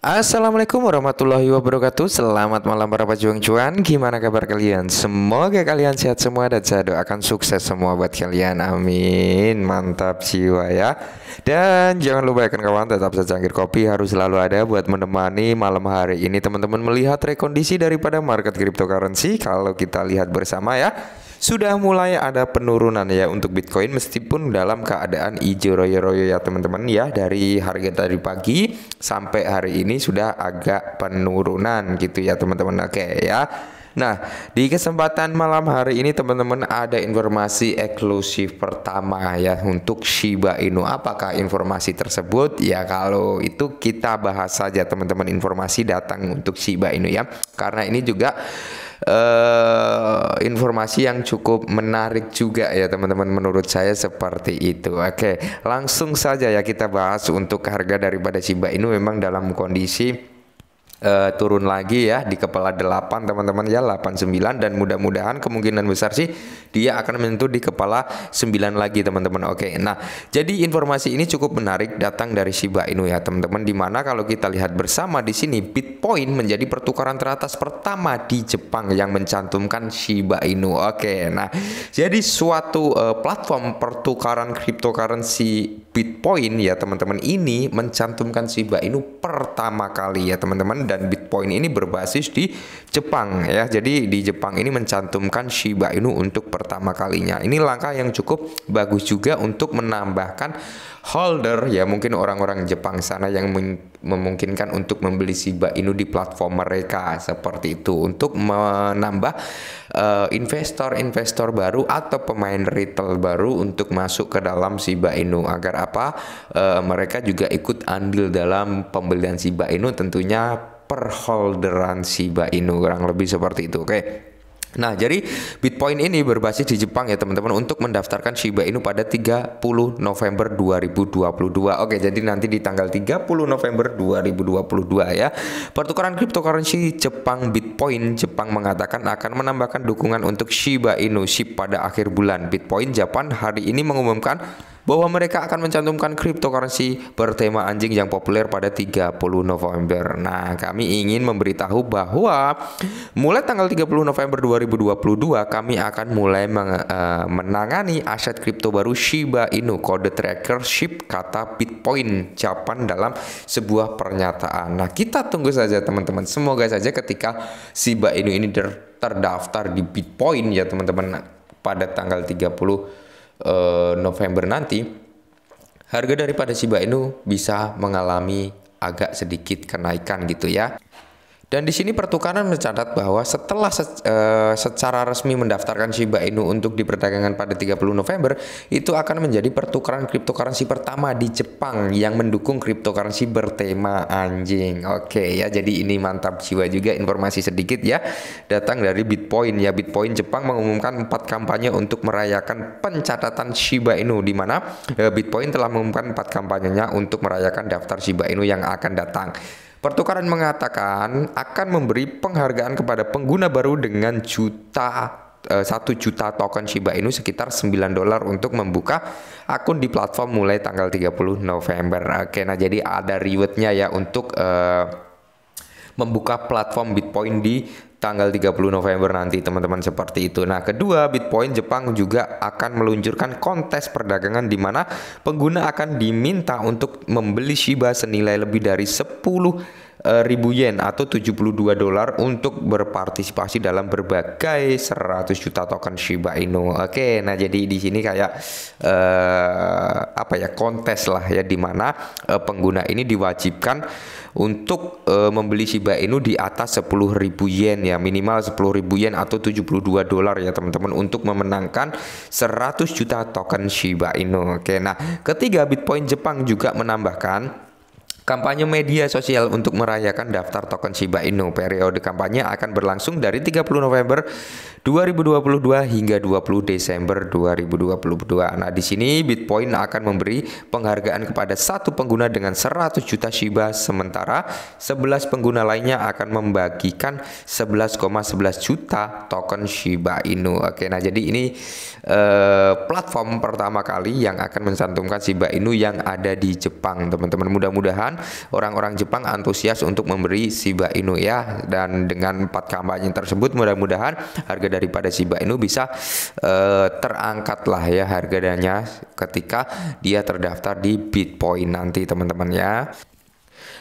Assalamualaikum warahmatullahi wabarakatuh Selamat malam para pejuang cuan Gimana kabar kalian? Semoga kalian sehat semua Dan saya doakan sukses semua buat kalian Amin Mantap jiwa ya Dan jangan lupa ya kawan Tetap secangkir kopi harus selalu ada Buat menemani malam hari ini Teman-teman melihat rekondisi daripada market cryptocurrency Kalau kita lihat bersama ya sudah mulai ada penurunan ya untuk Bitcoin meskipun dalam keadaan hijau royo-royo ya teman-teman ya dari harga tadi pagi sampai hari ini sudah agak penurunan gitu ya teman-teman. Oke ya. Nah, di kesempatan malam hari ini teman-teman ada informasi eksklusif pertama ya untuk Shiba Inu. Apakah informasi tersebut? Ya kalau itu kita bahas saja teman-teman informasi datang untuk Shiba Inu ya. Karena ini juga uh, informasi yang cukup menarik juga ya teman-teman menurut saya seperti itu. Oke, langsung saja ya kita bahas untuk harga daripada Shiba Inu memang dalam kondisi uh, turun lagi ya di kepala 8 teman-teman ya 89 dan mudah-mudahan kemungkinan besar sih dia akan menyentuh di kepala 9 lagi teman-teman. Oke. Nah, jadi informasi ini cukup menarik datang dari Shiba Inu ya teman-teman dimana kalau kita lihat bersama di sini Bitcoin menjadi pertukaran teratas pertama di Jepang yang mencantumkan Shiba Inu. Oke. Nah, jadi suatu uh, platform pertukaran cryptocurrency Bitcoin ya teman-teman ini mencantumkan Shiba Inu pertama kali ya teman-teman dan Bitcoin ini berbasis di Jepang ya. Jadi di Jepang ini mencantumkan Shiba Inu untuk pertama kalinya. Ini langkah yang cukup bagus juga untuk menambahkan holder ya mungkin orang-orang Jepang sana yang memungkinkan untuk membeli Shiba Inu di platform mereka seperti itu untuk menambah eh, investor-investor uh, baru atau pemain retail baru untuk masuk ke dalam Shiba Inu agar apa uh, mereka juga ikut andil dalam pembelian Shiba Inu tentunya perholderan Shiba Inu kurang lebih seperti itu oke okay? Nah, jadi Bitcoin ini berbasis di Jepang ya teman-teman untuk mendaftarkan Shiba Inu pada 30 November 2022. Oke, jadi nanti di tanggal 30 November 2022 ya. Pertukaran cryptocurrency Jepang Bitcoin Jepang mengatakan akan menambahkan dukungan untuk Shiba Inu SHIB pada akhir bulan. Bitcoin Jepang hari ini mengumumkan bahwa mereka akan mencantumkan cryptocurrency bertema anjing yang populer pada 30 November. Nah, kami ingin memberitahu bahwa mulai tanggal 30 November 2022 kami akan mulai men uh, eh, menangani aset kripto baru Shiba Inu kode tracker SHIB kata Bitcoin Japan dalam sebuah pernyataan. Nah, kita tunggu saja teman-teman. Semoga saja ketika Shiba Inu ini ter terdaftar di Bitcoin ya teman-teman pada tanggal 30 eh, November nanti, harga daripada Shiba Inu bisa mengalami agak sedikit kenaikan gitu ya. Dan di sini pertukaran mencatat bahwa setelah se uh, secara resmi mendaftarkan Shiba Inu untuk diperdagangkan pada 30 November, itu akan menjadi pertukaran cryptocurrency pertama di Jepang yang mendukung cryptocurrency bertema anjing. Oke ya, jadi ini mantap jiwa juga informasi sedikit ya. Datang dari Bitcoin ya, Bitcoin Jepang mengumumkan empat kampanye untuk merayakan pencatatan Shiba Inu di mana uh, Bitcoin telah mengumumkan empat kampanyenya untuk merayakan daftar Shiba Inu yang akan datang. Pertukaran mengatakan akan memberi penghargaan kepada pengguna baru dengan juta eh, satu juta token Shiba Inu sekitar 9 dolar untuk membuka akun di platform mulai tanggal 30 November. Oke, nah jadi ada rewardnya ya untuk uh, membuka platform Bitcoin di tanggal 30 November nanti teman-teman seperti itu. Nah, kedua Bitcoin Jepang juga akan meluncurkan kontes perdagangan di mana pengguna akan diminta untuk membeli Shiba senilai lebih dari 10 Eh, ribu yen atau 72 dolar untuk berpartisipasi dalam berbagai 100 juta token Shiba Inu. Oke, nah jadi di sini kayak uh, apa ya kontes lah ya di mana uh, pengguna ini diwajibkan untuk uh, membeli Shiba Inu di atas ribu yen ya minimal ribu yen atau 72 dolar ya teman-teman untuk memenangkan 100 juta token Shiba Inu. Oke, nah ketiga Bitcoin Jepang juga menambahkan Kampanye media sosial untuk merayakan daftar token Shiba Inu periode kampanye akan berlangsung dari 30 November 2022 hingga 20 Desember 2022. Nah, di sini Bitcoin akan memberi penghargaan kepada satu pengguna dengan 100 juta Shiba sementara 11 pengguna lainnya akan membagikan 11,11 ,11 juta token Shiba Inu. Oke, nah jadi ini eh, platform pertama kali yang akan mencantumkan Shiba Inu yang ada di Jepang, teman-teman. Mudah-mudahan orang-orang Jepang antusias untuk memberi Shiba Inu ya dan dengan empat kampanye tersebut mudah-mudahan harga daripada Shiba Inu bisa uh, eh, terangkat lah ya harganya ketika dia terdaftar di Bitcoin nanti teman-teman ya.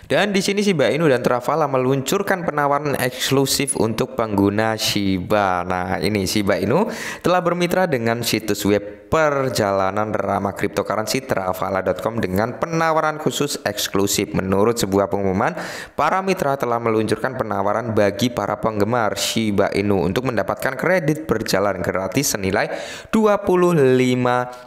Dan di sini Shiba Inu dan Travala meluncurkan penawaran eksklusif untuk pengguna Shiba. Nah, ini Shiba Inu telah bermitra dengan situs web perjalanan ramah cryptocurrency Travala.com dengan penawaran khusus eksklusif. Menurut sebuah pengumuman, para mitra telah meluncurkan penawaran bagi para penggemar Shiba Inu untuk mendapatkan kredit berjalan gratis senilai 25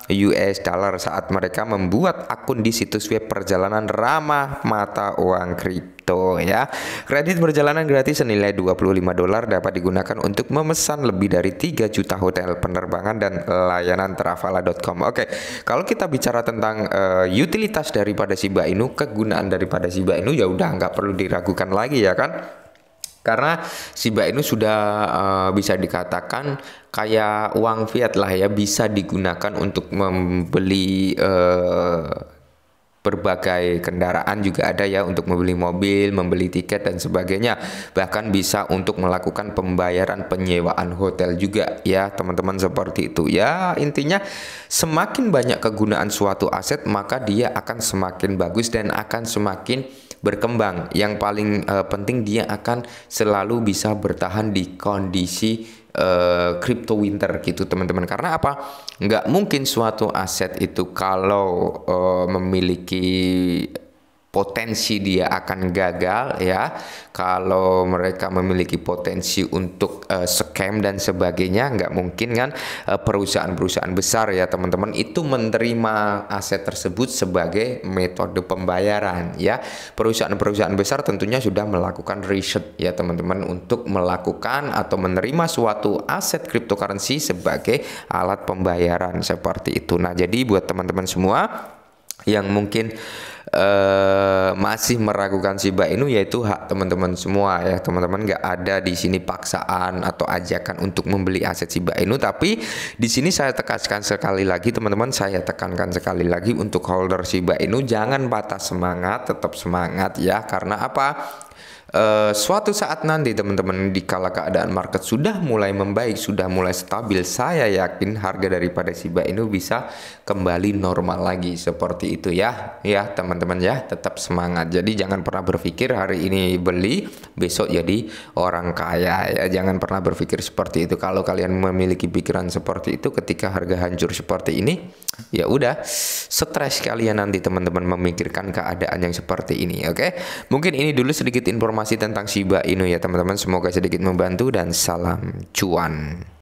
US dollar saat mereka membuat akun di situs web perjalanan ramah mata uang uang kripto ya. Kredit perjalanan gratis senilai 25 dolar dapat digunakan untuk memesan lebih dari 3 juta hotel penerbangan dan layanan travala.com. Oke, kalau kita bicara tentang uh, utilitas daripada Shiba Inu, kegunaan daripada Shiba Inu ya udah nggak perlu diragukan lagi ya kan? karena Shiba Inu sudah uh, bisa dikatakan kayak uang fiat lah ya bisa digunakan untuk membeli uh, berbagai kendaraan juga ada ya untuk membeli mobil, membeli tiket dan sebagainya. Bahkan bisa untuk melakukan pembayaran penyewaan hotel juga ya, teman-teman seperti itu. Ya, intinya semakin banyak kegunaan suatu aset maka dia akan semakin bagus dan akan semakin berkembang. Yang paling uh, penting dia akan selalu bisa bertahan di kondisi uh, crypto winter gitu teman-teman. Karena apa? Nggak mungkin suatu aset itu kalau uh, memiliki potensi dia akan gagal ya kalau mereka memiliki potensi untuk uh, scam dan sebagainya nggak mungkin kan eh, perusahaan-perusahaan besar ya teman-teman itu menerima aset tersebut sebagai metode pembayaran ya perusahaan-perusahaan besar tentunya sudah melakukan riset ya teman-teman untuk melakukan atau menerima suatu aset cryptocurrency sebagai alat pembayaran seperti itu nah jadi buat teman-teman semua yang mungkin eh, masih meragukan Shiba Inu yaitu hak teman-teman semua ya teman-teman nggak ada di sini paksaan atau ajakan untuk membeli aset Shiba Inu tapi di sini saya tekankan sekali lagi teman-teman saya tekankan sekali lagi untuk holder Shiba Inu jangan patah semangat tetap semangat ya karena apa Eh, suatu saat nanti teman-teman di kala keadaan market sudah mulai membaik, sudah mulai stabil, saya yakin harga daripada Shiba Inu bisa kembali normal lagi seperti itu ya. Ya, teman-teman ya, tetap semangat. Jadi jangan pernah berpikir hari ini beli, besok jadi orang kaya ya. Jangan pernah berpikir seperti itu. Kalau kalian memiliki pikiran seperti itu ketika harga hancur seperti ini, ya udah stres kalian nanti teman-teman memikirkan keadaan yang seperti ini, oke? Okay? Mungkin ini dulu sedikit informasi informasi tentang Shiba Inu ya teman-teman. Semoga sedikit membantu dan salam cuan.